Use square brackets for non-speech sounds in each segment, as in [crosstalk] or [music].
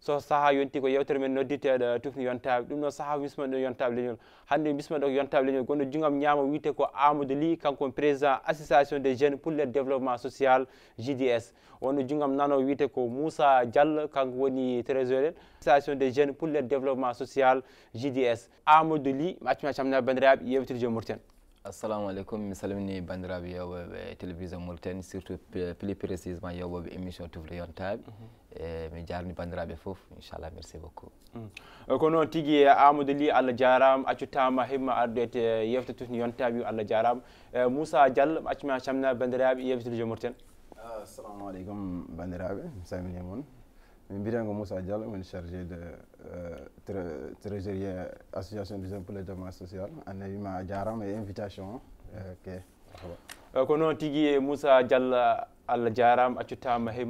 so saaha yonti uh, ko yewtere men noddirteɗo tufni yontaɓe ɗum noon saaha bismaɗo yontaɓe leñol hannde bismaɗo ko yontaɓe leñol gonɗo jungam ñaama wiyete ko amadou ly kanko président association des jeunes pour le développement social jds on jungam nano wiyete ko moussa diallo kanko woni trésorier association des jeunes pour le développement social jds amadou ly mi accuma camdina bandiraɓe yewtere assalamu aleykum mi salmini bandiraɓe yewɓeɓe télévision mauritane surtout plus précisement yewɓeɓe émission tufle yontaɓe mhm. eh, mi jarni bandiraɓe foof inchallah merci beaucoup mm. eh, ko noon tigui e amadou ly allah jarama accutama himma ardete e yewte tufni yontaɓe yo allah jarama eh, moussa diall accuma camna bandiraɓe e yewtetujo mauritane ah, assalamu aleykum bandiraɓe mi salmini moon Je Moussa Diallo suis chargé de euh, trésorier association des jeunes pour le développement social invité invitation euh, Ok. Euh, ko moussa diallo allah accutama et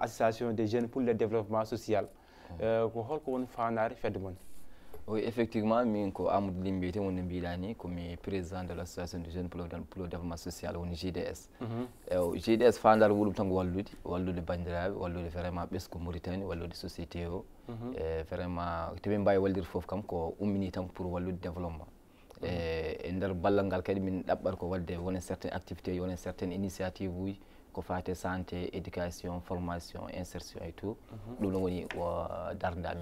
association des jeunes pour le développement social oh. ko un oui, effectivement, je suis Limbi président de l'association de jeunes pour le développement social au JDS. JDS fandal des de waludi, waludi bandirabe, de vraiment besko Mauritanie, société o. Mhm. E vraiment tebe mbay waldir fof kam ko ummini pour développement. E le ballangal kadi min ko wadde certaine santé éducation formation insertion et tout mhm. nous darnda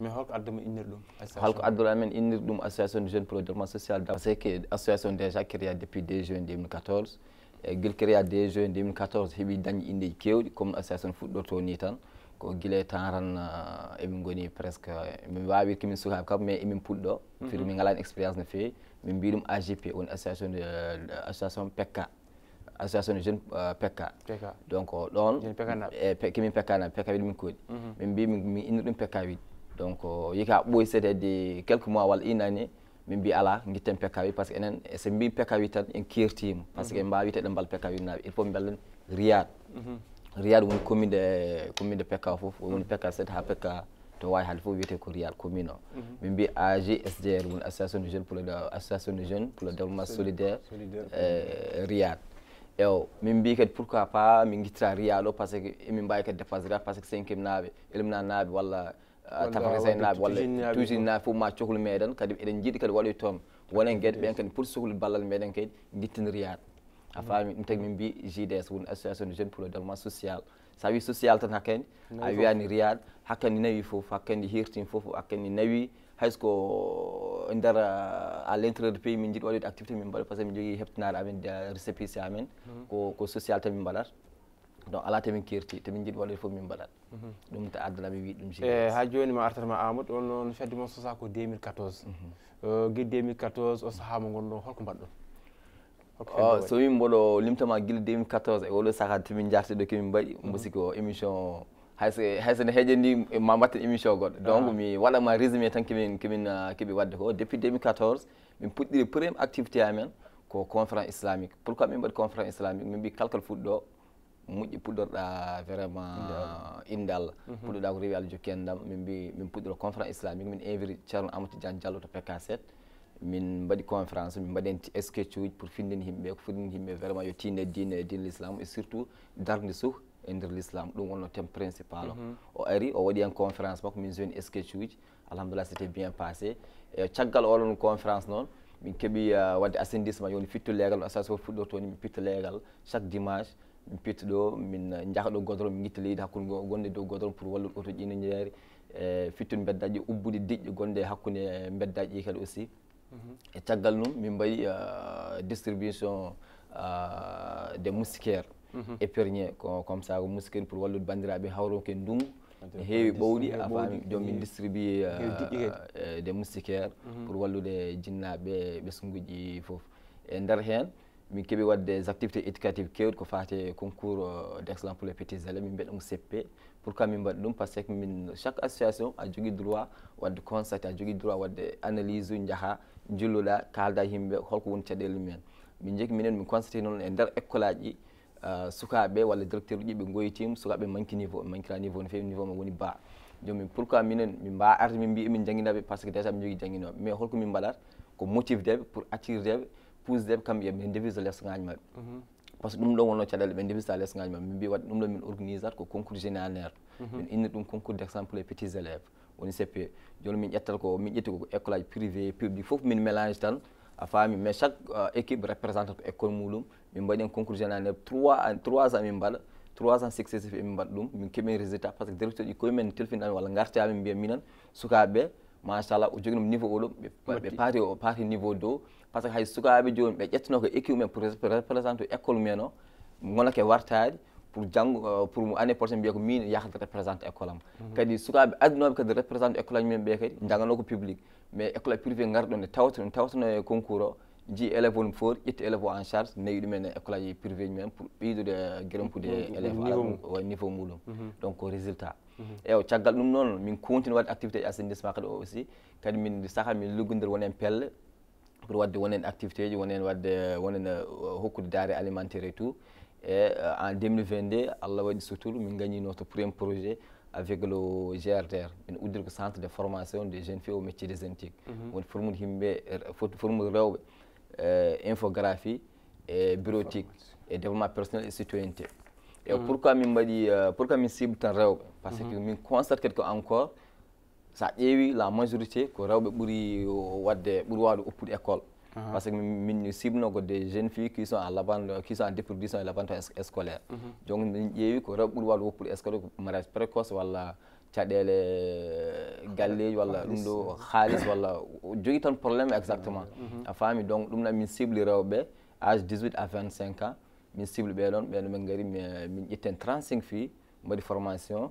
mais holko addama innir ɗum holko addora men innir ɗum association du jeune pour le développement social par ce que association déjà créa depuis 2 juin 2014 e guel créa 2 juin 2014 heeɓi dañi indeji kewɗi comme association fuɗɗo to ni tan ko guila tan tan eh, emin goni presque eh, mi wawir kimin sukaɓe kam mais emin puɗɗo mhm. firi min ngalani expérience no fewi min mbi ɗum agp woni association de association pekka association de jeune euh, pekka e donc ɗon kimin pekkanaɓe pekka wiɗi min kooɗi mhm. min mbi min innir ɗum pekka wiɗi donc euh, yiki a ɓuuyi seede de quelque mois walla une année min mbi ala guitten pekawi par ce que enen e so mbi pekawi tan en kertima par ce que en mhm. mbawi teɗe mbal pekawi naaɓe il faut mbellen riyad mhm. riyad woni commune e commune de pekka foof woni mhm. pekka seede ha pekka to wawi haalde foof wiyete ko riyad commune o min mbi agsdr woni association de jeune pour le association de jeune pour le développement solidaire euh, riyad ew min mbi kadi pourquoi pas min guittita riyad o par ce que emin mbawi kadi dépasse riyad par ce que senkim naaɓe elimina naaɓe walla tafaka sen naaɓe walla tuusine naaɓe fof ma cohlu meɗen kadi eɗen jiiɗi kadi waɗoy toon wonen gueɗe ɓen kadi pour sohlude ballal meɗen kadi guittiniriyaɗe a mm. faami ɗum tagi min mbi jds woni association de jeune pour le développement social so a wi social tan hakkandi a wiyani riyaɗe hakkandi nawi fof hakkandi hirtin fof hakkandi nawi haysoko e nder à l' intérieur de pays min jiiɗi waɗoyde activité min mbaɗa par ce que min jogui heptinaɗe amen recépice amen mm. ko ko social tan min mbaɗata دون على تمين كيرتي تمين جد ولا يفهم من بلد دوم تعدل أبي بيت دوم شيء هاجوين ما أرتر ما أمد ون نشاد دوم سوسا كو ديمير كاتوز جد ديمير كاتوز أصحى مغنو هالكم بدل أو سوين بلو لمتا ما جيل ديمير كاتوز أقوله ساعة تمين جارسي دوكي من بعد مسيكو إيميشن هاي سنة هاي جندي ما مات إيميشن غد دوم مي ولا ما ريزم يتن كمين كمين كبي وده هو دبي ديمير كاتوز من بودي البريم أكتيفيتي أمين كو كونفرنس إسلامي بلوكا مين بدي كونفرنس إسلامي مين بي كالكال moƴƴi puɗɗorɗa vraiment indal mhm. puɗɗoɗa ko rewi allah jokki endam min mbi min puɗɗiro conférence islamique min inviri ceerno amatou diane diallo to pekaset min mbaɗi conférence min mbaɗi en sketch uji pour findin himɓe ko findin himɓe vraiment yo tinne dine dine l' islam et surtout darde sou e ndeer l' islam ɗum wonno thème principal o mhm. o ari o waɗi en conférence makko min joni sketch uji alhamdulillah c' était bien passé e caggal oɗon conférence noon min keeɓi euh, wadde assendissement yoni fittu leegal association fuɗɗorto ni min pitta leegal chaque dimanche mi pitti ɗo min jahaɗo godron mi guittaleydi hakkude gonde dow godron pour wallude oto ƴina jeeri e fittude beddaji ubbude diƴƴe gonde hakkude e beddaji ɗi kadi aussi mhm. e caggal num min mbayi e, distribution de moustiquaire e mhm. pernier comme ça ko moustiquaire pour wallude bandiraɓe hawroke ndungu e heewi ɓowɗi afaami jomin distribué de moustiquaire mhm. pour wallude jinnaɓe ɓesguji foof e ndeer heen min keɓi wadde des activités éducative kewɗi ko fate concours euh, d' excellent pour les petits élèves min mbiya ɗum cp pourquoi min mbaɗi ɗum par ce que min chaque association a jogui droit wadde constaté a jogui droit wadde analyse jaaha jilluɗa kalda yimɓe holko woni caɗele mumen min jeegi minen min constaté noon e nder école aji euh, sukaɓe walla directeur uji ɓe goyitim sukaɓe manqui niveau manquira niveau no fewi niveau ma woni ba joni min pourquoi minen min mbawa arde min mbi emin jangguinaɓe par ce que déjà min jogui jangguinoɓe mais holko min mbaɗata ko motive deɓe pour attire deɓe pousse dem kam yoɓe ndewisa less gaji maɓɓe mhm. par ce que ɗum ɗo wonno caɗele ɓe ndewisa less gaji maɓɓe min mbi wadde ɗum ɗo min organisat ko concours généanaire mhm. min inni ɗum concours d' exemple e petits élèves woni cpe joni min ƴettal ko min ƴetti ko école aji privé public foof min mélange tan a faami mais chaque uh, équipe représente ko école muɗum min mbaɗen concours généanaire trois trois ans min mbaɗa trois ans successif emin mbaɗa ɗum min keɓen résultat par ce que directeur ɗi koyemen telfinami walla gartami mbiya minen sukaɓeɓe machallah o joginom niveau oɗo ɓe paari o paari niveau dow par ce que hay sukaaɓe jooni ɓe ƴettanoo ko équipe mumen pour représente école mumen o ngonake wartaade pour janngo euh, pour année prochaine mbiya ko min yahde représente école am mhm. kadi sukaaɓe addunooɓe kadi représente école aji mumen ɓe kadi njanganoo ko public mais école privé ngarɗo nde tawta ne tawtano e concours o ji élève on foori ƴetti élève o en charge nayi ɗumen e école aji privé ji mumen pour ɓeydude euh, grimpude élève niveau muɗum mhm. donc résultat mhm. eyi caggal ɗum noon min continue waɗde activité e assainissement kadi o aussi kadi min saha min liggondir woni en pelle pour wadde wonen activités, pour wonen wadde wonen euh, alimentaire et tout euh, en 2020, allah Wadi gagné min gagnino notre premier projet avec le grdr une centre de formation des jeunes filles au métier des antiques Nous avons yimɓe formude rewɓe infographie et bureautique et développement personnel et citoyenneté Et mhm. pourquoi Et mbaɗi euh, pourquoi min cible tan rewɓe parce que mhm. nous constate encore sa ƴeewi la majorité ko rewbe buri wadde ɓuuri wawde oppude école parce que min sibno ko des jeunes filles qui sont à laban qui sont en déperdition e labanto scolaire donc min ƴeewi ko rewbe buri wawde woppude école mariage précoce wala tiadele galle wala ɗum ɗo haalis walla jogui tan problème exactement a fami donc dum na min cible rewbe âge 18 à 25 ans min sibli ɓeɗon ɓeɗo min gari min ƴetten 35 filles modi formation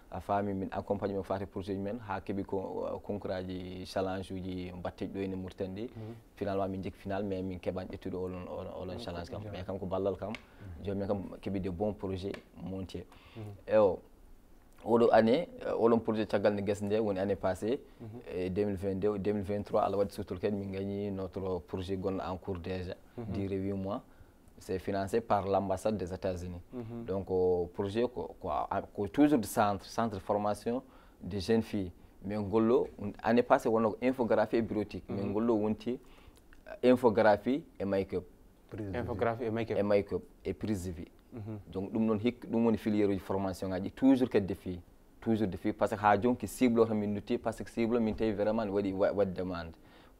a faami min accompagné men fati projet men ha kebi ko uh, concours challenge uji mbatteji ɗo ene mauritanie mhm. finalement min jekki final mais min keɓani ƴettude olon olon challenge kam mais kam ko ballal kam mhm. jomin kam kebi de bon projet montier mhm. e o oɗo année uh, oɗon projet tagal ne gesnde woni année passé 2022 2023 ala waɗi surtout ken min gagni notre projet gon en cours déjà di 8 mois c'est financé par l'ambassade des États-Unis. Donc, au projet, quoi, quoi, toujours de centre, centre de formation des jeunes filles. Mais Ngolo, l'année passée, on a infographie bureautique. Mm -hmm. Mais Ngolo, on infographie et make-up. Infographie et make-up. Et make-up et prise de vie. Mm -hmm. Donc, nous avons une filière de formation, toujours que des filles. Toujours des filles. Parce que nous qui cible, que cible, la communauté, vraiment ils demande.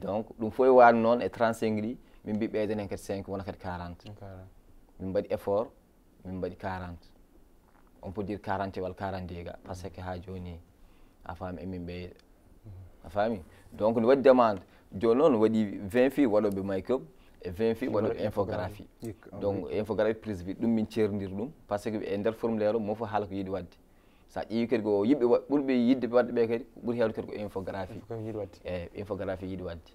donc ɗum fof e waani noon e 35 ɗi min mbi ɓeydenen kadi 5 wona kadi 40 min mbaɗi effort min mbaɗi 40 on peut dire 40 e walla 40 diga par ce que haa jooni a faami emin ɓeyda mhm. a faami donc nde waɗi demande jooni noon waɗi 20 fii waɗooɓe micob e 20 fii waɗooɓe infographie donc infographie prise vi ɗum min ceerdir ɗum par ce que e ndeer formulaire o mofof haala ko yiɗi waɗde so a ƴeewi kadi ko yimɓe ɓurɓe yidde wadde ɓe kadi ko ɓuri heewde kadi ko infographie eyi infographie yiɗi wadde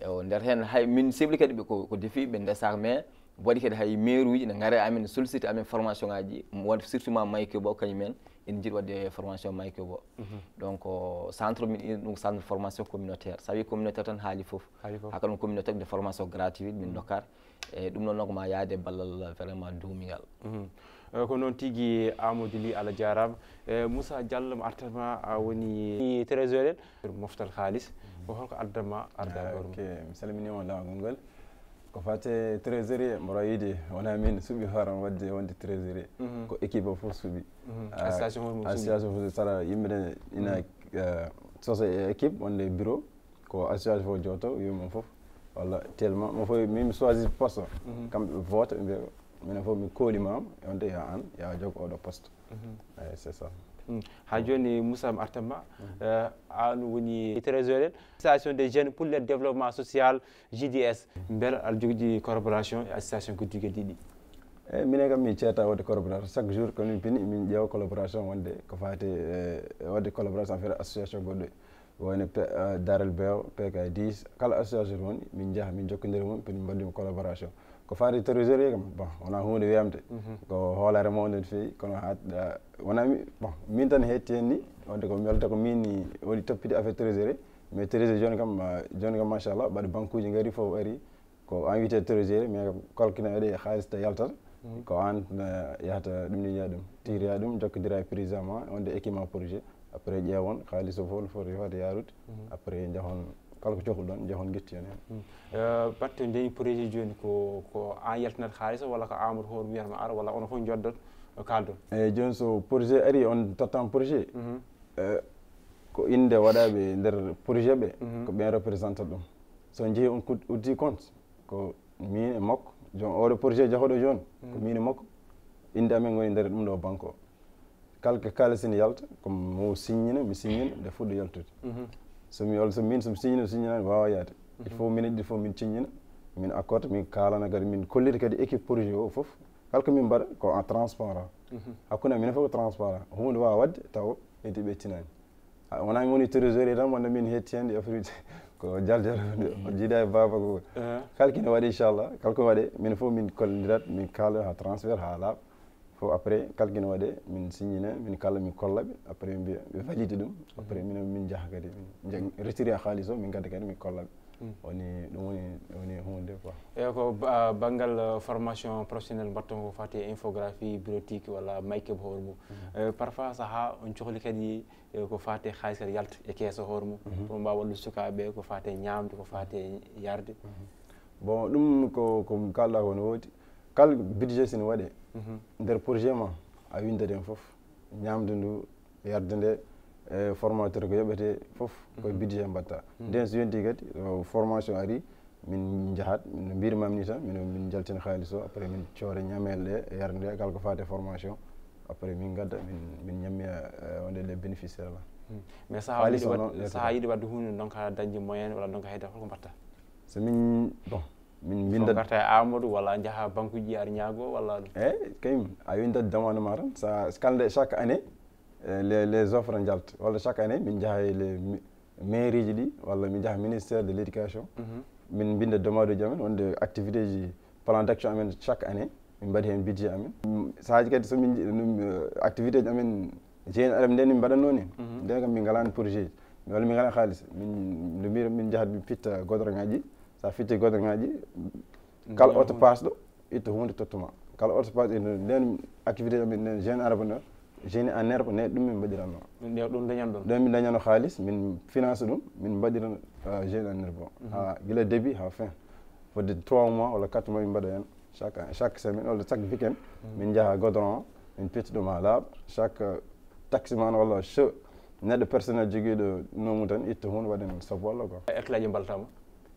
e ndeer heen hay min sibli kadi ɓe ko defii ɓe ndesaka mais waɗi kadi hay maire uji ne ngare amen sollicité amen formation ngaji won surtout ma maykeo bo kañum men ene jiɗi wadde formation maykeo bo mhm. donc euh, centre min ɗ ɗum centre formation communautaire so wi communautaire tan haali fof haka ɗum communautaire de formation gratuite min dokkata mhm. eyi ɗum noon noon ko ma yaade ballal vraiment duumingal mhm. كونون تيجي عمودلي على جارب موسى جل مرتما أوني ترزولين مفتر خالص وهاك أردما أردا بورم مسلمين يوم لا عنقول كفاتة ترزيري مرايدي وانا مين سوبي هارم ودي وانت ترزيري كإكيب أفو سوبي أستاذ أفو سوبي أستاذ أفو سوبي ترى يمنا سوسة إكيب وانا بيرو كو أستاذ أفو جوتو يوم أفو والله تيلما مفوي ميم سوازي بصو كم فوت minen fof mi koolimam yonde e ya an ya jog oɗo poste mm -hmm. eyi eh, c'est ça mm. ha joni moussam artemma mhm. eh, an woni trésor en assistation des jeunes pour leur développement social jds beele aɗa jogiɗi corporation e assistation kodigue ɗiɗi eyyi eh, minen kam min ceeta wadde collaboration chaque jour komin pini min ƴeewa collaboration wonde ko fati wadde collaboration fere association goɗɗo woni darel bew pk 10 kala association woni min jaaha min jokkodiri mum pin mbaɗimi collaboration ko faari trésorier kam bon wona hunde wiyamde ko hoolare mawde no feewi kono ha wona bon min tan hetti hen ni wadde ko mi welta ko min waɗi toppide affaire trésorier mais trésorier joni kam joni kam machallah mbaɗa banque uji gaari fof ari ko an wiyete trésorier mais kam kalkina ɗe haalis ta yaltata ko an yahata ɗum ni jiya ɗum tiriya ɗum jokkodira e président ma wonde équipement projet après ƴeewon haalis o fof no foti fata yarude après jahon kala ko cohluɗon jahon guetti hen hen eh, batte ndeñi projet joni ko ko an yaltinat haalisa walla ko amadou hoore wiyatma ara walla ono foof joddon kaldon eyyi joni so projet ari on tottama projet mhm. eh, ko inde waɗaɓe nder projet ɓe mhm. ko ɓen représente ɗum so jeehi on uddi compte ko min e makko joni oɗo projet jahoɗo joni ko mhm. min e makko inde amen goni nder ɗum ɗo banque o kalke kalisine yalta comme mo signina mi signina nde fuɗɗo yaltude somi walla somi min somi siñina siñinani wawa yaade il mhm. faut min ɗiɗi fof min ciññina min accorde min kalana kadi min kollita kadi équipe projet o fof kala ko min mbaɗa ko en transparent mhm. hakkunde minen fof ko transparent hunde wawa wadde taw eddi ɓettinani ah, wona mi woni trésor i tan e [laughs] e wonde min hetti hen ɗi afrique ko dial dialde jiida e baba ko kala kine waɗe inchallah kala ko waɗe minen fof min kollidat min kala ha transfert ha laaɓa fo après calcule waɗe min signine min kala min kollaɓe après min mbiya ɓe valide ɗum après mm. min min jaaha kadi min retiré haalis o min gadda kadi min kollaɓe mm. woni ɗum woni woni hunde quoi eyi ko banggal uh, formation professionnel mbatton ko fati infographie bureautique walla maike ba hoore mum mm-hmm. parfois saha on cohli kadi e ko fate haalis kadi yalta e keesa hoore mum mm-hmm. pour mbawallu sukaɓe ko fate ñamde ko fate yarde mm-hmm. bon ɗum ko ko kalɗa ko ne wooti kala budget sine waɗe Mhm. nder projet ma a winda ɗen fof ñamde ndu yarde nde e formateur ko yoɓete fof koye mhm. budget mbatta mhm. nden so yonti kadi formation ari min jahat no mbirimam ni tan min min jaltin haaliss o après min coore ñamele ɗe yarde nde kala ko faate formation après min gadda min min ñammiya e, wonde le bénéficiaire la hmm. mais sahaalissnoon sahaa yiɗi wadde hunde donc a dañdi moyenne walla donc a heyda holko mbatta so min bon min winda garta e amadou walla jaha banque uji ar ñaago walla ɗum eyi kañum a windat demandema tan sa scalde chaque année eh, les, les offres jalt walla chaque année min jaha e le mairie ji ɗi walla min jaha ministére de l' éducation mm -hmm. min binda demande uji amen wonde activité ji plan d' action amen chaque année min mbaɗi heen budget amen mm, sahaji kadi somin eh, activité ji amen jeeni adam nde min mbaɗatno ni mhm. nden kam min ngalani projet ji walla min ngalani haalis min ndemira min jahat min pitta godorogaji so fitte goɗɗo ngaji kala oto pasɗo itta hunde kal kala oto en nden activité amin nden jeune entrepreneur jeune en herbe ne dum min mbaɗiranno dum dañan ɗon dum min dañano haalis min finance ɗum min mbaɗiran euh, jeune en herbe o ha guila début ha fin pour de trois mois walla quatre mois min mbaɗa chaque chaque semaine walla chaque weekend mhm. min jaha goudron une petite pitta ɗum chaque taxi euh, chaque taximan walla che neɗɗo personnel de nomu tan itta hunde waɗen sabu walla quoi éclat ji mbaltama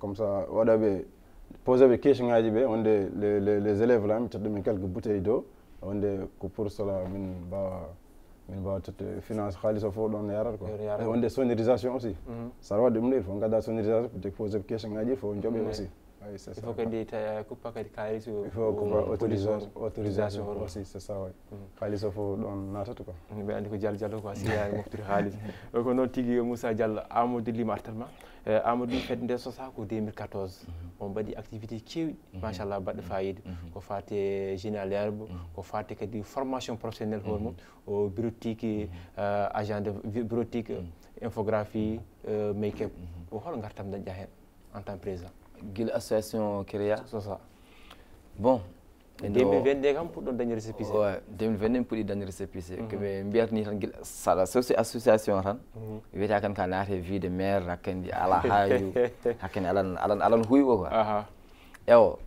comme ça waɗaɓe posé ɓe à ngaji ɓe wonde les élèves là mi totta quelques quelque bouteille d'eau wonde ko pour cela min mbawa min mbawa totta finance haalis o fof ɗon yarata quoi wonde sonorisation aussi saɗa waɗa ɗum ɗo il faut gadda sonorisation pour posé ɓe question ngaji faut jooɓe aussi il faut kadi kuppa kadi kaaliso il faut kuppa autorisation aussi c'est ça way haalis mhm. o fof ɗon tout quoi ɓe anndi ko diallo diallo quoi siya moftude haalis ko noon tigi moussa diallo amadou limar talma Euh, amadou kadi des sosa en 2014 on activités qui kewɗi machallah ko qui mhm. ont mhm. mhm. ko kadi formation professionnel bureautique euh, agent de bureautique infographie euh, make up hol a en tant association bon e 2022 kam puɗɗon dañi récépissé ouais 2022 puɗɗi dañi récépissé mhm. koɓe mbiyata ni tan guila sala sosi association tan mhm. wiyata kan ka naate wiide maire hakkandi ala haaju [laughs] hakkandi alan alan alan huy o quoi ewo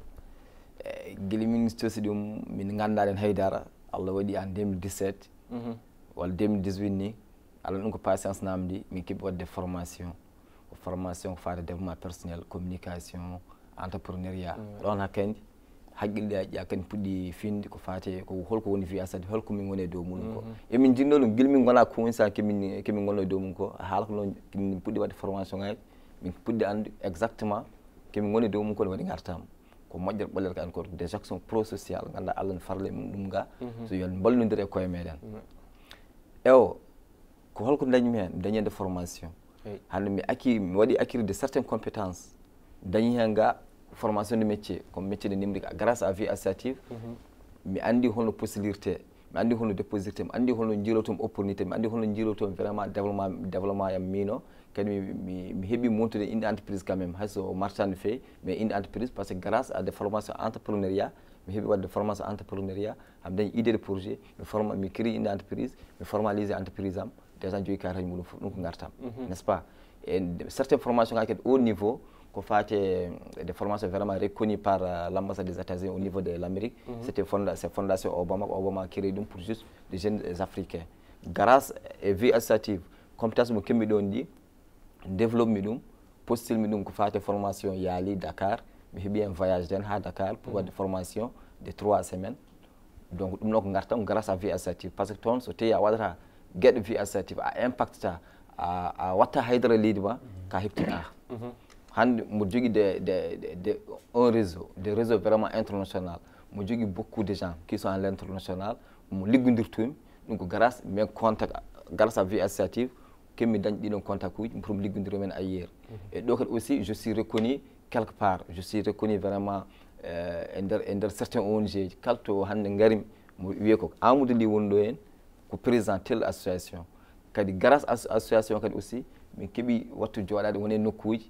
e, guila min cosi ɗum min gandaɗen haydara allah waɗi en 2017 mhm. walla 2018 ni alaa ɗum ko patience namdi min keɓi wadde formation ko formation ko faade développement personnel communication entrepreneuriat ɗon hakkandi haqqille aƴƴa kadi puɗɗi finde ko fate ko holko woni fi asade holko min goni e dow mum ko mhm. emin jinno ɗum gilmin gona kowinsa kemin kemin gonno e dow mum ko haala ko noon min puɗɗi wadde formation ŋaji min puɗɗi andu exactement kemin goni e dow mum ko ne waɗi gartama ko moƴƴere ɓolleere kaan koto déjection pro social ganduɗa allah ne farle e mum ɗum ga mhm. so yo mballodir e koye meɗen mhm. ewo ko holko dañmi hen dañede formation hande mi acqui mi waɗi acquire de certaine compétence dañi hen ga formation de métier comme métier de numérique, grâce à vie associative mais mhm. andi holno possibilité mais andi holno déposirte mi anndi holno jirotum opportunité mi anndi holno jirotum vraiment développement développement yam mino kadi mi heeɓi montude une entreprise quand même hayso marchande fait mais une entreprise parce que grâce à des formation entrepreneuriat mi heeɓi wadde formation entrepreneuriat am dañi idée de projet mi forma mi créer une entreprise mi formalise entreprise am déjà joyi karaji muɗum fof ɗum gartam mhm. n'est ce pas et formations formations ngaji haut niveau ko fait eh, des formations vraiment reconnues par euh, l'ambassade des États-Unis au niveau de l'Amérique. Mhm. C'est la fondation Obama, Obama a créé pour juste les jeunes Africains. Grâce à la vie associative, compétence mo kemmi ɗon développement développe mi ɗum postille mi ko formation à dakar mais bien un voyage à dakar pour mhm. des formation de trois semaines donc nous suis ko grâce à vie assertive parce que tout so monde a waɗata la vie associative a sur a vie haydara leydi ma ka hande mbo jogui des des un réseau des réseau vraiment international mo jogui beaucoup de gens qui sont à l'international international mo liggodirtumi ɗum Donc, grâce mes contact grâce à vie associative kemmi dañi ɗiɗon contact uji pour mi liggodiri men ailleurs Et donc, aussi je suis reconnu quelque part je suis reconnu vraiment euh nder e certains ong kalto hande to hannde ngarimi mo wiye ko amadou li woni ɗo ko présenter telle association kadi grâce association kadi aussi min keeɓi wattu de woni nokkuji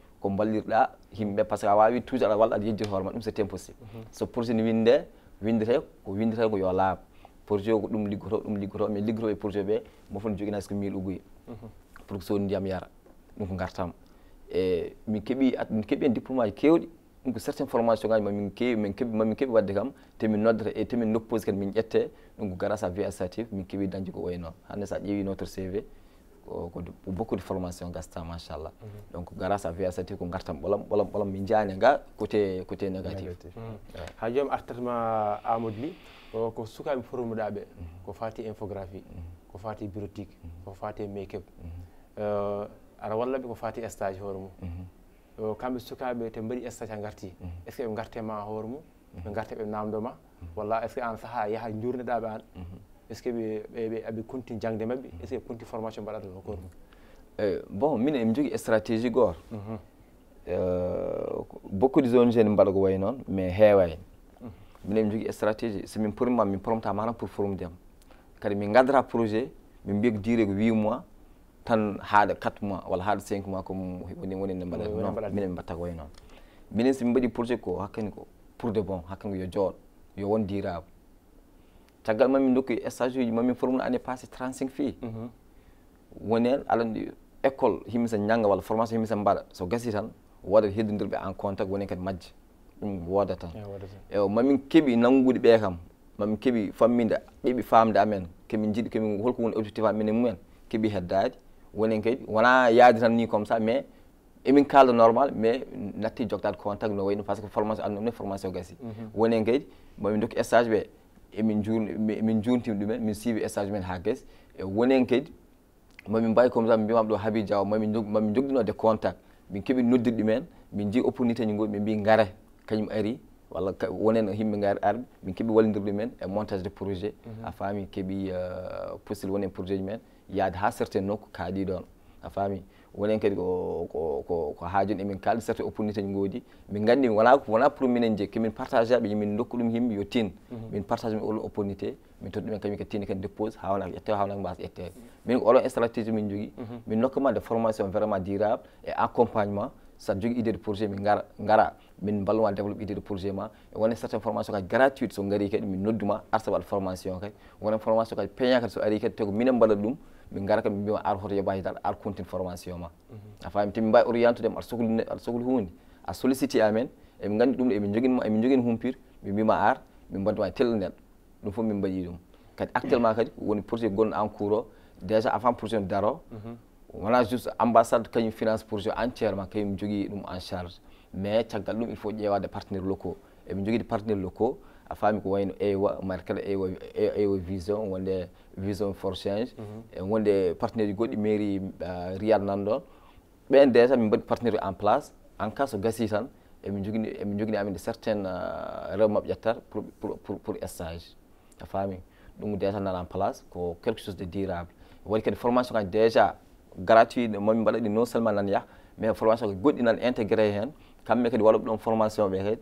ko mballirɗa yimɓe par ce que a wawi toujours aɗa walla aɗa yejjir hoorema ɗum c' est impossible mhm. so projet ne winde windete ko windete ko yo laaɓ projet o ko ɗum liggoto ɗum liggoto mais liggotoɓe projet ɓe mofo ne joguina sque mil ugoyi pour que mhm. sowni ndiyam yara ɗum ko gartam e min keeɓi min keeɓi en diplôme ji kewɗi ɗum ko certain formation gaji mamin kewi min keeɓi mamin keeɓi wadde kam te min noddata e temin noppose kadi min ƴette ɗum ko garasa vi assatif min keeɓi dañde ko way noon hannde sa ƴeewi notre cv ko beaucoup de formation gasta machallah donc gara sa wiya sati ko gartam ɓolam ɓolam ɓolam min jaani nga côté côté négatif mm. ha joom artatma amadou ly ko sukaɓe formuɗaɓe mm. ko fati infographie mm. ko fati bureautique ko fati makeup euh, aɗa wallaɓe ko fati stage hoore mum euh, kamɓe sukaɓe te mbaɗi stage ha garti est ce que ɓe gartema hoore mum ɓe garta ɓe namdoma walla est ce que an saaha yaaha jurneɗaɓe an est ce que ɓ aɓe kunti jangde maɓɓe mm-hmm. est ce que ɓe kunti formation mbaɗata no gorum mm-hmm. eh, bon min emi jogui stratégie goor mm-hmm. eh, beaucoup de zone géne mbaɗa go way noon mais heewani min emi jogui stratégie so min promtma min promta mana pour formdem kadi min gaddata projet min mbiya durée ko huit mois tan haaɗo quatre mois walla haaɗo cinq mois comme woni woni ne mbaɗa non min emi mbatta ko way noon minen somin mbaɗi projet ko hakkadi ko pour de bon hakkadi ko yo jooɗo yo won diraaba tagal ma min dokki stage uji mamin formule année passé 35 fi hmm wonel ala ndi école himisa nyanga wala formation himisa mbara so gasi tan wada heddindir be en contact woni kadi majj dum woda tan eyo mamin kebi nangudi be kam mamin keeɓi famminde ɓeɓi famde amen kemi jidi kemi holko woni objectif amen mumen kebi heddaaji woni kadi wala yaadi tan ni comme ça mais emin kala normal mais natti jogdade contact no wayno parce que formation annumne formation gasi wonen kadi mamin dokki stage be emin jumin juntim ɗumen min siiwi stage men ha guess e wonen kadi momin mbawi comme ça mi mbimam ɗo haabi diawa mamin joginode contact min keeɓi noddir ɗumen min jii opportunité ñi gooɗi ɓe mbi gara kañum ari walla wonen yimɓe gar arɓe min keeɓi wallidir ɗumen e montage de projet mhm. a faami keeɓi euh, possible wonen projet ji men yaade ha certain nokku kaaɗi ɗon a faami wonen kadi ko ko ko haajon emin kaalde sarto opponitañ ngoodi min nganndi wona wona pour minen je komin partage aɓe min dokku ɗum yimɓe yo tin mhm. min partage mi olo opponité min toddu ɗumen kañum kadi tinne kadi dépose hawanak ƴettewa hawanak mbas ƴettede min ko olon stratégie min jogui mhm. min nokkama de formation vraiment durable et accompagnement sa jogui idée de projet min gara gara min balluma développe idée de projet ma e wonen certain formation kadi gratuite so gari kadi min nodduma arsa waɗa formation kadi wonen formation kadi peña kadi so ari kadi te ko minen mbaɗat ɗum min ngara kam mbima ar hoto yoɓaji dal ar contine formation ma a faami timi mbawi orientude ma aɗa sohli aɗa sohli hunde a sollicité amen emin gandi ɗum emin jogin emin jogin humpire min mbima ar min baddema e tella nden ɗum foof min mbaɗi ɗum kadi actuellement kadi woni projet gonɗo en cour o déjà avant projet daro wona juste ambassade kañum finance projet entièrement kañum jogui ɗum en charge mais caggal ɗum il faut ƴewade partenaire locaux emin jogui de partenaire locaux a fami ko wayno ewa mata kala ewa ewa vision wonde vision for change mhm. e wonde partenaire goddi goɗɗi mairie euh, riyal nan ɗon ben déjà mi bot partenaire en place en cas so gasi tan emin jogini mi jogini amin certaines certaine euh, rewɓe pour pour pour stage a fami dum déjà nan en place ko quelque chose de durable waɗi kadi formation kan déjà gratuite mo mi ɗi non seulement nan ya mais formation goddi nan intégrer hen me kadi waɗoɓe ɗon formation be kadi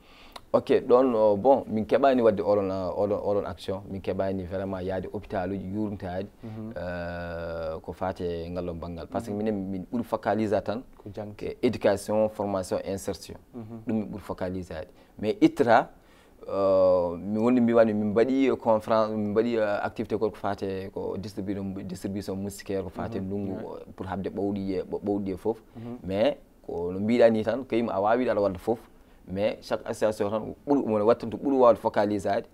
ok ɗon bon min keɓani wadde oɗon oɗon oɗon action min keɓani vraiment yaade hôpital uji yurmitaadi mhm. euh, ko faate ngallo banggal par ce que mhm. minen min ɓuuri focalisé tan ke e éducation formation insertion mhm. ɗum min ɓuuri focalisé adi mais ittra euh, mi wonde mbiwani min mbaɗi conférence min mbaɗi euh, activité goto ko faate ko distribution distribution moustiquaire ko faate ndunngu pour haɓde ɓawɗi ɓawɗi ɗi e, e fof mais ko no mbiɗa ni tan kayim a wawiɗa aɗa wadda fof mais chaque association tan ɓuurmono wattanto ɓuuri wawde focalisade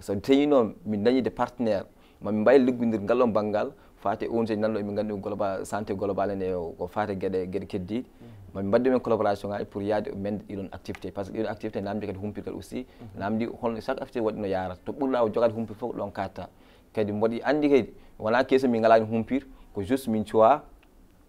so teñi noon min dañi de partenaire mami mbawi liggodir ngallon banggal fate e ownité nanɗo emin ganndi global santé global ene ko fate geɗe geɗe keddiɗi mami mbaddi men collaboration ngaji pour yaade e mende ɗiɗon activité par ce que ɗiɗon activité namdi kadi humpirgal aussi namdi holno chaque activité waɗino yarata to ɓurɗa o jogade humpir fof ko ɗon katta kadi mboɗi anndi kadi wona keso min ngalani humpir ko juste min cuwa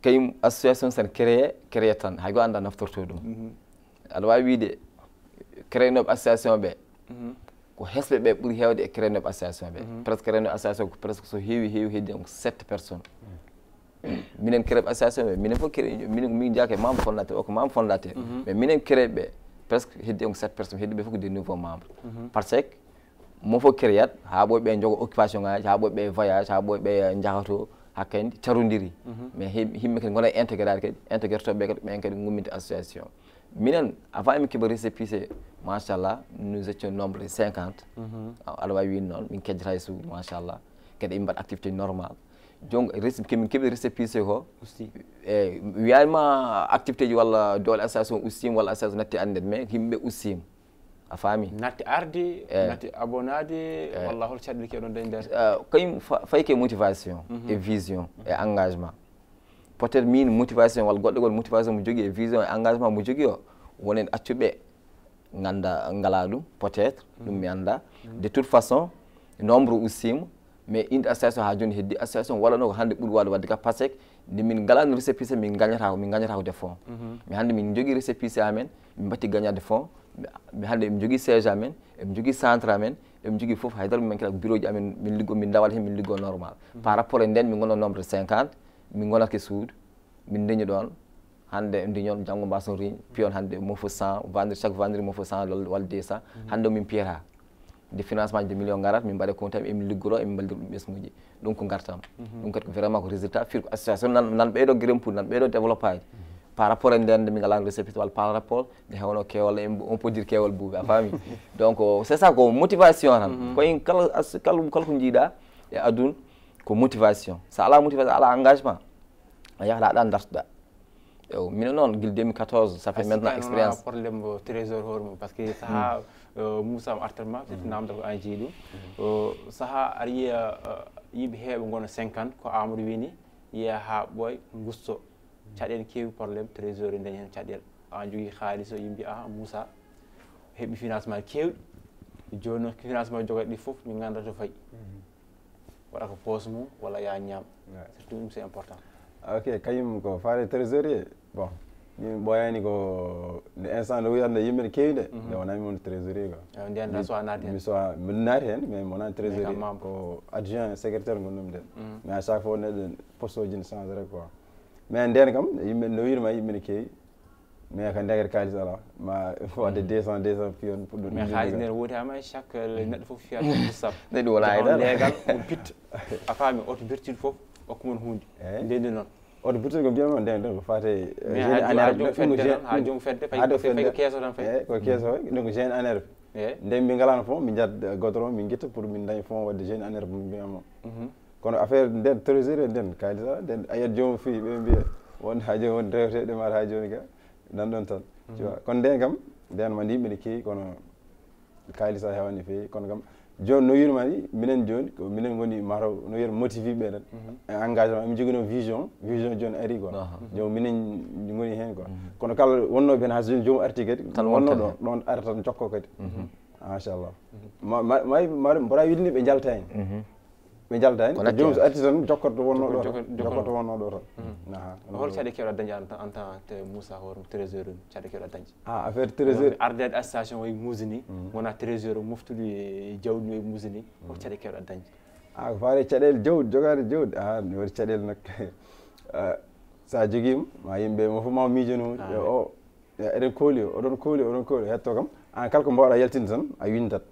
kay association sen créé créé tan hay goo annda naftorto ɗum mhm. aɗa wawi wiide créénoɓe association be mhm. ko hesbe be buri hewde e créénoɓe association be mhm. presque créénoɓe association ko presque so heewi heewi heddi on ko sept personnes [clears throat] minen crééɓe association be minen fof créé minen min jaake membre fondateur ko membre fondateur mais minen crééɓe be presque heddi on ko sept personnes heddi be fof de nouveaux membres membre par ce que mo fo créat ha bo be jogo occupation ha bo be voyage ha bo be jahato hakkandi carodiri mhm. mais yimɓe kadi gona intégrar kadi intégrar toɓeɓe kadi ɓen kadi gummide association minen avant emi keeɓa récépicé machallah nous étions nombre 50 mhm. aɗa wawi win noon min kejjata e suu machallah kadi emi mbaɗa activité normal jonkemin keeɓi récépicé ko eyi wiyanima activité ji walla doole association ustima walla association natti annde mais yimɓeɓe ustima a faami natti arde eh. natti abonade eh. walla hol caɗele keɗo dañ nder eh, kañum fayi ke motivation mhm. e vision e engagement peut être min motivation walla goɗɗo gol motivation mo jogui e vision e engagement mo jogui o wonen accuɓe ganda ngala ɗum peut être mhm. ɗum mi anda mhm. de toute façon nombre ussima mais inde association ha joni heddi association walano ko hande ɓuuri wade wadde ka par sec nde min galano récépice min gagnatako min gagnatako de fond mais hande min jogui récépice amen min batti gagnade fond hannde emi jogii siége amen emi jogii centre amen emi jogii fof haydara mimen kila ko bureau ji amen min liggo min dawal heen min liggo normal mhm. par rapport e nden min gono nombre cinquante min gonake suudu min ndiñi ɗoon hannde ndiñon janngo mbason riñ mhm. piyon hannde mofo cent vendre chaque vendre mofo cent lol wal deux cent mhm. hannde o min piyata de financement de million ngarat min mbaɗe comptam emi liggoro emi mballidir ɗum ɓesguji ɗum ko ngartam ɗum kadi ko vraiment ko résultat fir ko association nan ɓeyɗo grimpoud nan ɓeyɗo développe aji par rapport e ndernde mi ngalaa recipit walla par rapport mi hewno kewol on podir kewol buuɓe a faami [laughs] donc euh, c' est ça ko motivation tan mhm. koye kala kala ko njiiɗa e adun ko motivation so ala motivation ala engagement a yahla ɗa dartuɗa eyo mino noon guil 2014 ça fait maintenant expérience probléme euh, trésor hoore mum par ce que saha hmm. euh, moussam artarma ti namda hmm. ko an jii ɗum hmm. saha ar yiya yimɓe heeɓe gona 50 ko amadou wini yiya ha ɓooy gusto caɗeele keewi probléme trésor e dañi hen caɗeele an jogii haalis o yimɓe aa moussa heɓi financement keewɗi jooni noon financement jogat ɗi fof mi ngannda to fayi mhm. waɗa ko poose mum walla yaa ñaam surtout ɗum c'est important ok kañum ko faare trésorier bon min ɓoyani ko nde instant nde wiyatnde yimɓe ne keewi nde mhm. nde wonami mon trésorier ko ndiyannda so a naati hen mi soa min naati heen mais mi wonani trésorier ko adjoint secrétaire gonɗum nden mhm. mais à chaque fois neɗɗo postoji ne changere quoi mais nden kam yimɓe no wirma yimɓe no keewi mais ko ndeger kalis ala ma wadde 200 200 pion pour ɗum mais haalis nden wootama chaque neɗɗo foof fiya sap nde ɗum wona hayɗa leegal omo pitta a faami oto bertiɗo foof hokku mon hunde ndendi noon oto bertiɗo ko mbiyatma nden ɗon ko fate ha jom fedde fay ko keeso tan fay eyi ko keeso ɗum ko gene anerve nden min ngalano fond min jat godron min guitta pour min daña fond wadde gene anerve min mbiyamo kono affaire nden trésurie nden kalis ala nden ayat joomu fii ɓe mbiya won haaji won rewteɗe maata haa jooni ga nan ɗon tan tu mhm. vois kono nden kam nden ma ndimɓe ne kewi kono kalis a e hewani feewi kono kam joni no wiruma ni minen joni ko minen goni maro no wiyata motivi ɓeɗen mhm. e engagement emi jogino vision vision joni ari quoi jon minen goni hen quoi mhm. kono kala wonnoɓe hen ha joni jomu arti kadi wonno ɗo ɗon ara tan cokko kadi machallah mbora wilni ɓe jalta hen ɓe jaldani jomum artisan jokkoto wonno ɗo jokkoto wonno ɗo tan hmm. aha hol caɗe kewɗa dañde en tant que moussa hoorum trésor um caɗe kewɗa dañde a ah, affaire trésor ardede association oye musini hmm. wona trésor moftudi e jawɗi oye musini hol hmm. caɗe kewɗa dañde a ah, ko faare caɗele jawɗi jogade jawɗi a ah, mi waɗi caɗele nak [laughs] eh, sa joguima ma yimɓe mo fof ma miijonomo o eɗen kohli oɗon kohli oɗon kohli hetto kam an kala ko mbawɗa yaltinde tan a windat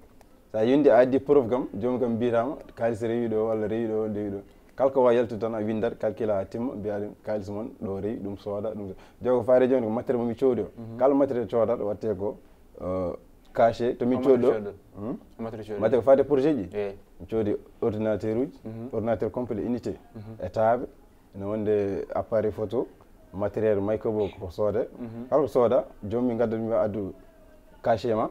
so a winndi a addi prof gam joomu kam mbiyatama kaalis rewi ɗo walla rewi ɗo rewi ɗo kalko wa yaltu tan a windat calcule a timma mbiya ɗum kaalis moon ɗo rewi ɗum sooda ɗum jo ko faare joni ko matériel momi cowɗi o mhm. kala matériel codat watte ko uh, caché tomi cooɗi ɗomatté hmm? ko faade projet ji mi coodi ordinateur uji mhm. ordinateur complet unité étaɓe mhm. e ene wonde appareil photo matériel microbo ko soode kala ko sooda joomumi gaddat mi addu caché ma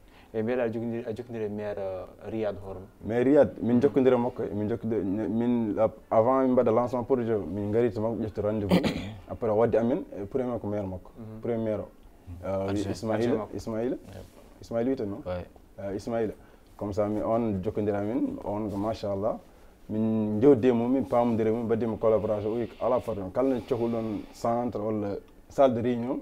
Et eh là, a le maire euh, riyad mais riyad min suis makko min avant de lancer lancement projet min suis rendez vous après eh, premier maire makko mhm. premier euh, mère. Euh, Ismaïl, comme ça on jokkodira min on le maire min jewdi je suis pamodiri de de collaboration la centre salle de réunion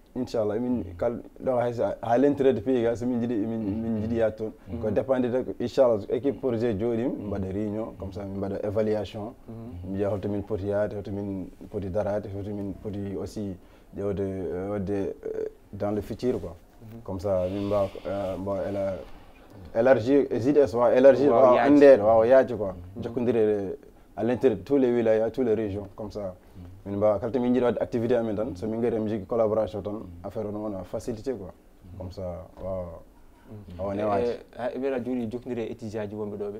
inchallah min kal ɗo hay ha l' de pays ga somin jidi min jiiɗiya toon mm-hmm. ko dépendide inchallah équipe projet jooɗim mbaɗa réunion comme ça min mbaɗa évaluation mi jiya holto min poti yaade holto min poti darade holto min poti aussi ƴewde wadde euh, euh, dans le futur quoi mm-hmm. comme ça min mbawa euh, mbawa ela les idées wawa élargir wawa andede wawa yaaje quoi mm-hmm. jokkodire à l' intérêt tous les wilaya tous les régions comme ça min mbawa kala tomin jiiɗi wadde activité amin tan somin gari emin jogui collaboration tan affaire o no wona facilité quoi comme ça wawa wawa newaji ɓeeɗa joni jokkodiri e étudiant ji wonɓe ɗoɓe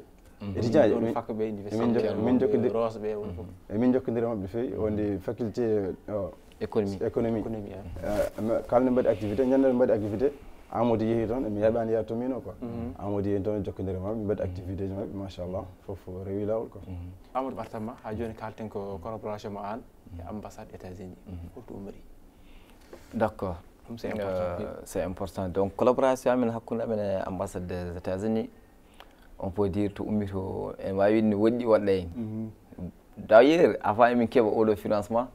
étudiant ji min jokkodirosɓe emin jokkodiri mabɓe fewi wonde faculté économie économie kalno mbaɗi activité ñandere mbaɗi activité amadou yeehi toon mi heɓani yaade to mino quoi amadou yeehi toon jokkodiri maɓɓe ɓe mbaɗi activité ji maɓɓe machallah foof rewi lawol quoi amadou ɓartanma ha joni kalten ko collaboration mo an et ambassade États-Unis fof ɗo mari d' C'est important donc collaboration amen hakkude amen ambassade des états unis on peut dire to ummi e to en wawi winde woɗɗi waɗɗa en mhm. d'ailleurs avant que keeɓa oɗo financement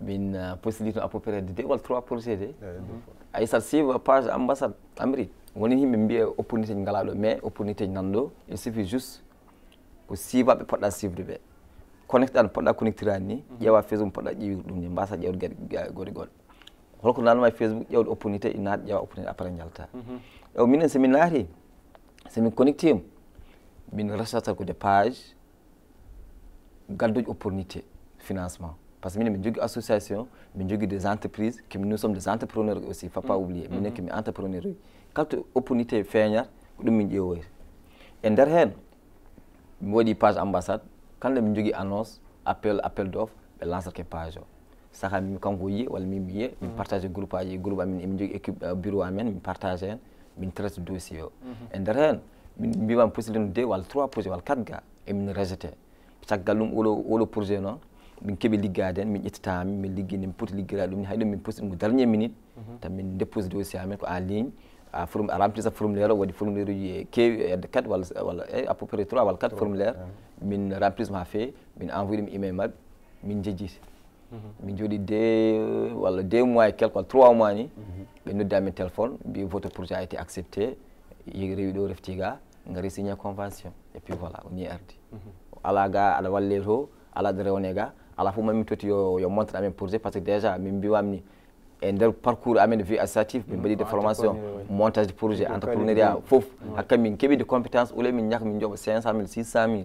min euh, possili toon à peu près de deux ou trois procédé eh, aissat suive page ambassade amérique On yimɓe mbiya opportunité ji ngala mais opportunité ji il suffit juste ko suivaɓe poɗɗa suivde ɓe connecté ɗa no poɗɗa connectirani ni ƴeewa facebook poɗɗa ƴeewir ɗum ni mbasa ƴeewde gadi gorigol holko nanoma facebook ƴeewde opportunité i naat ƴeewa opportunité après jalta eyo mhm. minen somin naati somin connectima min rachatal ko de page galdoji opportunité financement par ce que minen min jogui association min jogui des entreprises kemi nous sommes des mhm. Mhm. entrepreneur aussi fa pas oublié minen komi entrepreneur uji kalto opportunité feeñat ko ɗum min ƴeewoyta e nder hen mi waɗi page ambassade kalde min jogui annonce appel appel d'offre offre ben, ɓe lansatke page e o saaha mm-hmm. mi kanko yiye walla min mi yiye groupe aji groupe amin emin jogui équipe bureau amen min partage hen min traite dossier o e nder hen min mbimami possibilité de deux ou trois projet walla quatre ga emin rejeté ou le ou le projet non? min kebe liggade min ƴettitami min liggui min poti liggirade ɗum hayɗum min posti ɗum ko dernier minute mm-hmm. tan min dépose dossier amen ko en ligne à, à remplir sa formulaire ou formulaire uji keewi euh, hedde quatre walla walla eh, à peu près trois ou quatre formulaires min remplissement ha feewi min envoyi ɗum email mabɓe min jejjiti mhm. min jooɗi deux euh, wala deux mois e quelque walla trois mois ni ben mhm. noddi amin téléphone bi votre projet a été accepté rewi ɗo refti ga gari signer convention et puis voilà on y ni ardi mhm. ala ga aɗa walle ala ɗo rewne ga ala fof mamin toti yo yo montre amin projet par ce que déjà min wamni dans le parcours amen vie associatif min de formation montage de projet entrepreneuriat fof hakka min keɓide de compétences min ñaka min joɓa 500 000, 600 000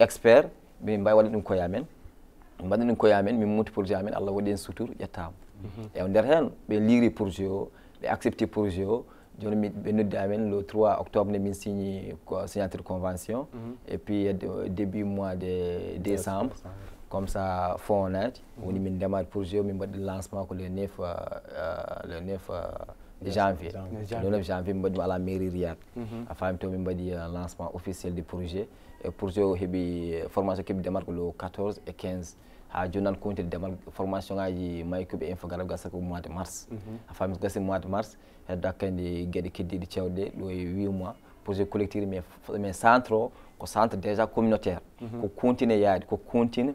expert min mbawi waɗa ɗum koye amen min mbaɗa ɗum koye amen min muuti projet amen allah mhm. des hen et ƴettama e nder hen ɓe pour projet o ɓe accepté projet o joni ɓe noddi le 3 octobre nde signé signi signature convention mhm. et puis début mois de décembre comme ça fond naati mm-hmm. min projet lancement le euh, euh, le 9 euh, janvier le 9 janvier mairie a to lancement officiel du projet formation le 14 et 15 ha formation info mois de mars mm-hmm. a mois de mars et de 8 mois projet mais centre centre déjà communautaire ko continue, ko continue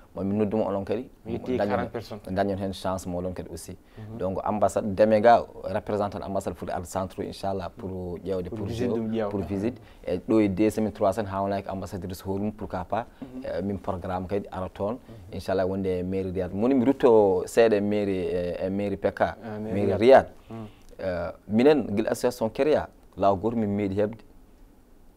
mo mi noddumo onon kadi ɓe dañon heen chance mo olon kadi aussi mhm. donc ambassade deme ga représentant ambassade fuɗi ar centre inchallah pour ƴeewde projet pour visite e ɗo e deux semaine trois semaine hawnaki ambassadrice hoorum pourquoi pas mhm. euh, min programme kadi ara toon mhm. inchallah wonde e mairie riyade moni mi rutto seeɗa e mairie e, e mairie pekka ah, mairie riyade hmm. euh, minen gila association kéria law goto min meeɗi heɓde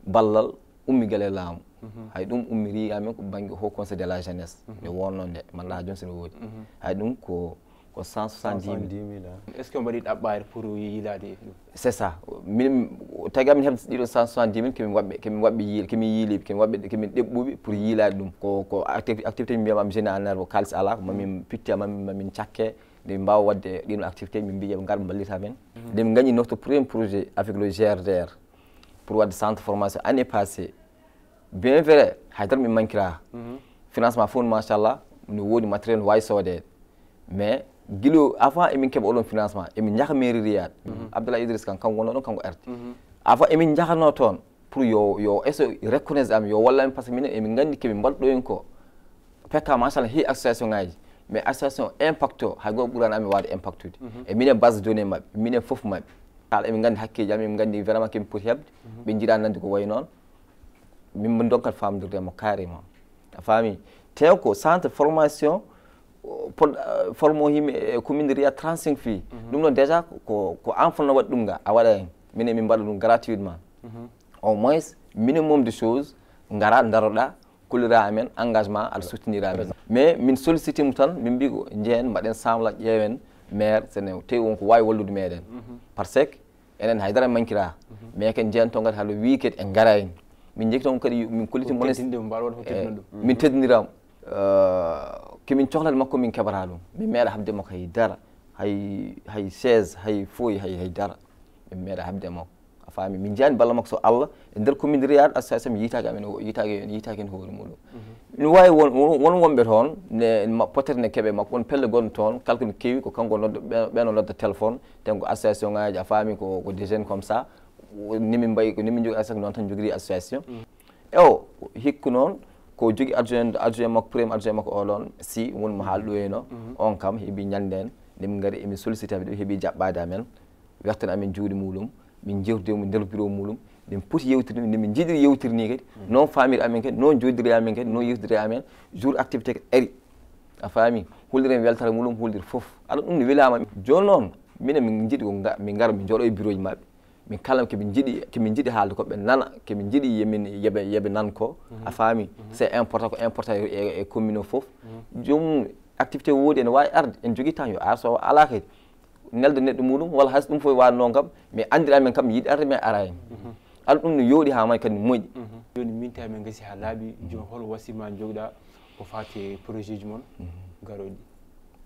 ballal ummi gueele laamu Mhm. hay ɗum ummiri amen ko suis de la jeunesse mhm. ne wonno de man la joni sene wodi mhm. hay dum ko ko 170000 est ce que mbaɗi ɗaɓɓare pour yiilade e c'est ça min tagi amin heɓde dit 170000 kemin waɓɓe kemin waɓɓe yiil kemin yiiliɓe kemin waɓɓe pour dum ko ko activité mi am ala de wadde activité mi men notre premier projet avec le grdr pour wadde centre formation année passée. bien vrai haydara mi manquira mhm. financement fof machallah no woodi matériel no wawi soodeede mais gilo avant emin keɓa oɗon financement emi jaha mairie riyad mhm. abdoulah idris kan kanko wonnoɗon kanko arti mhm. avant emin jahano toon pour yo yo esso reconnaise ami yo wallami par ce que minen emi gandi kemi mbalɗoyon ko pekka machallah hewi association ngaji mais association impact o hay goto ɓurani ami e wawde impact ude e minen base donnée mabɓe minen fof mabɓe kala emin gandi hakkeji ami emi gandi vraiment kemi pooti heɓde ɓe jiiɗa nandi ko way noon minmi dokkat famdirdemo carrément a faami te ko centre formation pol euh, formo yimɓe e commundiria transing fi mhm. ɗum ɗon déjà ko ko enfant no waɗi ɗum ga a waɗa hen mine min mbaɗa ɗum gratuitement mhm. au moins minimum de chose gara daroɗa kolira amen engagement aɗa soutenir amen mais min sollicitimo tan min mbi ko jeehen mbaɗen samla ƴeewen maire sene tewi wonko wawi wallude meɗen mhm. par ce que enen haydara e manquira mais ken jeehen to gati haalo wiiked e gara hen من جيتهم كذي من كل تيم مونس تندم بارون من تدني رام آه، كم من شغل المكو من كبر هالو من مال حمد مك هي دار هي هي سيز هي فوي هي هي دار من مال حمد مك فاهم من جان بالله مكسو الله اندركم من ريال اساسا ييتا من ييتا ييتا كان هو المولو ان واي وون وون وون بيرون ان ما بوتر ن كبي مكون بيل غون تون كالكن كيو كو كانغو نود بينو نود تليفون تنغو اساسا جا فاهم كو كو ديزاين كوم سا nimi mbayi ko nimi jogui asak noon tan jogori association mm. e o hikku noon ko jogui adjoint adjoint makko premier adjoint makko oɗon si wonmo haaldu eyno mm-hmm. on kam heeɓi ñanden ndemin gaari emin sollicité ɓe ɗo heeɓi jaɓɓade amen wertan amen juuɗe muɗum min jewtude min développiro muɗum min poti yewtirde min ndemin jiɗiri yewtiri ni kadi mm. noon famir amen kadi noon joddiri amen kadi noon yewtiri amen jour activité kadi ari a faami huldiren weltata muɗum huldir foof aɗa ɗum ne welama joni noon minen min jiiɗi ko min gara min jooɗo e bureau ji mabɓe min kala kemin jiɗi kemin jiɗi haalde koɓe nana kemin jiɗi yemin yeɓe yeɓe nan ko a faami mhm. c'est important ko important e, e, e commune o fof mhm. jom activité woodi ene waawi arde en jogii tan yo ar so alaa kadi nelde neɗɗo muɗum walla hayso ɗum fof waawi noon kam mais anndiraamen kam yiɗi arde mais ara hen mhm. ala ɗum no yooɗi haa may kadi moƴi jooni minta men gasi haa laaɓi joni hol wasiima jogɗaa ko faati projet ji moon garooɗi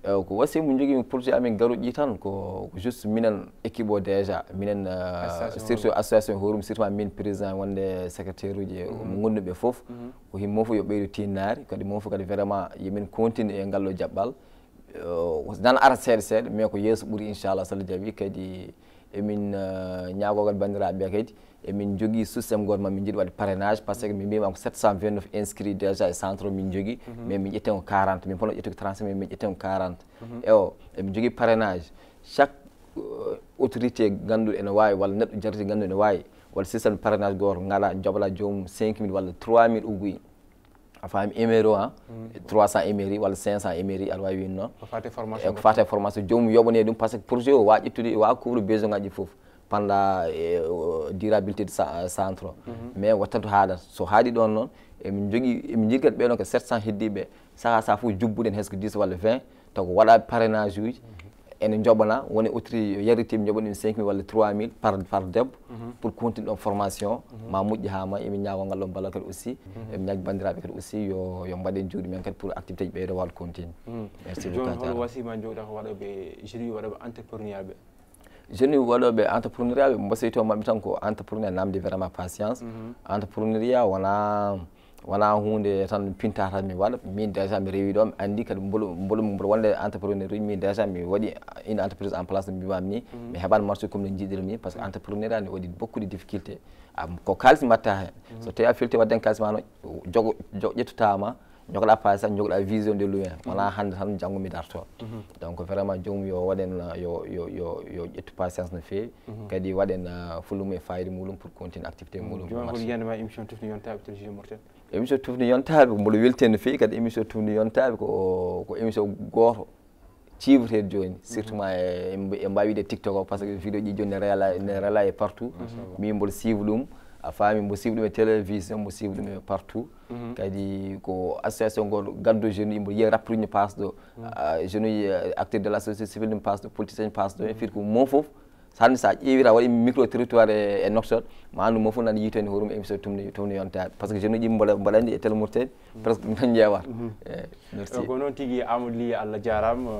eyi ko wasi mo jogimi projet amin garu ƴi tan ko juste minen équipe o déjà minen euh, surtout association horum surtout min président wonde secrétaire uji e mo mhm. gonduɓe foof mhm. ko himmo fof yo ɓeydo tinnari kadi mo fof kadi vraiment yomin continue e ngallo jaɓɓal nan ara seeɗa seeɗa mais ko yeeso ɓuuri inchallah sallah jaaɓi kadi emin euh, ñagogal bandiraɓe kadi emin jogui systéme gorma min jiiɗi wadde parrainage par ce que min mbimam ko 729 inscrit déjà e centre min jogui mhm. mais min ƴetten ko 40 min pono ƴettu ko 3 mais min ƴetten ko 40 mhm. eo emin jogui parrainage chaque euh, autorité ganduɗo ene wawi walla neɗɗo jarti ganduɗo ene wawi walla systéme de parrainage goto gaɗa joɓala joomum 5000 walla 3000 uguyi a faami éméri 300 emeri walla 500 emeri aɗa wawi win noon ko fate formation jomum yoɓane ɗum par que projet o wawa ƴettude wawa couvre besoin ngaji foof pendant eh, euh, durabilité de euh, centre mm-hmm. mais watatu haaɗat so don non noon emin jogui emin jiggat ɓeɗon ko 700 heddiɓe saaha saha fof jubbuɗen hesgo 10 walla 20 taw ko waɗa parrainage ene joɓana woni outri yaritima joɓani cinq mille par par mhm. pour continuer la formation mhm. ma moƴƴi hama emin qui aussi mhm. avec aussi yo yo un pour activité de wal continue hmm. merci beaucoup Je je suis entrepreneur ɓe entrepreneur patience wona hunde tan pinta tan mi waɗa min déjà mi rewi ɗo mi andi kadi bolumbol wonde entrepreneur uji min déjà mi waɗi une entreprise en place no mbimam ni mm-hmm. mi heɓan marché comme no jiɗirmi par ce que entrepreneur ani waɗi beaucoup de difficulté ko kalis mbatta hen mm-hmm. so tawi a felti wadden kalis ma no jogo ƴettutama jogoɗa pasa jogoɗa vision de lumien mm-hmm. wona hande tan janggo mi darto donc vraiment jomum yo waɗen yo yo yo yo ƴettu patience no fewi kadi waɗen fullumu e fayiri muɗum pour continue activité muɗum jomaoyiyandema émission tufno yontaɓe tel jumorten émission no émission ko ko émission gooto ciivrete mhm. surtout e, e tiktok parce que vidéo ji rela rela e partout mhm. mi mo a fami mo e télévision mo de partout mhm. kadi ko association gaddo jeune jeune acteur de la société politicien mon fof harmi sa ƴeewira waɗi micro territoire e noxol ma anndu mo fof nana yiitoyde horum émission tumne tumne yontaɓe par ce que joni ɗi mbaɗandi e tel mourtede presque ɗumen jewata merci ko noon tigui amadou ly allah jarama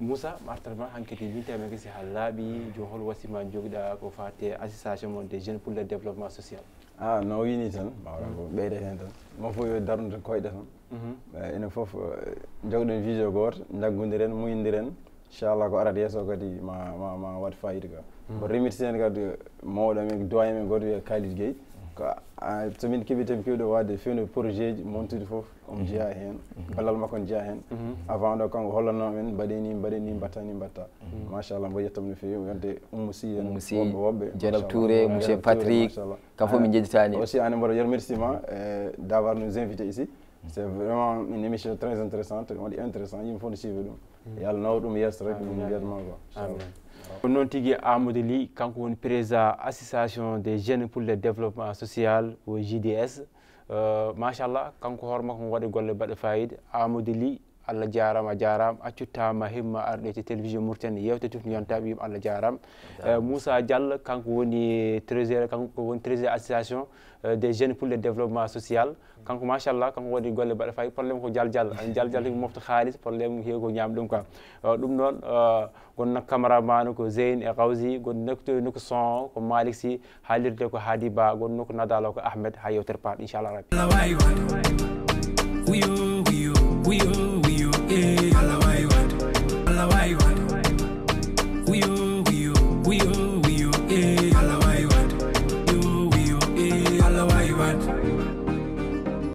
moussa martal ma hankkadi wintame gasi ha laaɓi jo hol wasima joguiɗa ko fate association mon des jeunes pour le développement social a no wini tan mbawɗa ko ɓeyde hen tan mo fof yo darnude koyɗe tan enen foof jogɗen vision goto jaggodiren muyodiren inchallah ko arat yeeso kadi ma ma ma wat fayida ga ko hmm. remirtiten kadi mawɗo min doyen men goto wiya kalid gueye ko somin keeɓi tami kewɗo wadde fewno projet ji montude foof omo hmm. jeeya hen hmm. ballal makko ne jeeya hen avant ɗo kanko hollanomen mbaɗeni mbaɗeni mbatta ni mbatta machallah mbo yettam no fewi wonde ummo si en ummo sie woɓɓe dionab touré monsieur patrick kam fof min jejjitani aussi ane mboɗo yer remerciement eh, d'avoir nos invité ici c'est vraiment une émission très intéressante waɗi intéressant yimɓe fof no suivi ɗum yo allah nawa ɗum yeeso rek ɗum mbiyatma quoi kono noon tigui amadou ly kanko woni président association des jeunes pour le développement social o jds euh machallah kanko hormako makko golle bade fayida amadou ly allah jarama a jarama accuttama himma arɗo te télévision mauritanie yewte tufniyontaɓe wima allah jarama moussa diallo kanko woni tréseur kanko woni tréseur association des jeunes pour le développement social kanko machallah kanko woni golle mbaɗa fayi probléme ko dial dial dial dial himo mofta haalis probléme heewi ko ñaami ɗum quoi ɗum noon gonno camaraman ko zeyne e kawsi gonno nokku son ko malik sy haalirde ko haadi ba gonno ko nadal o ko ahmed ha yewtere paat inchallah rabbi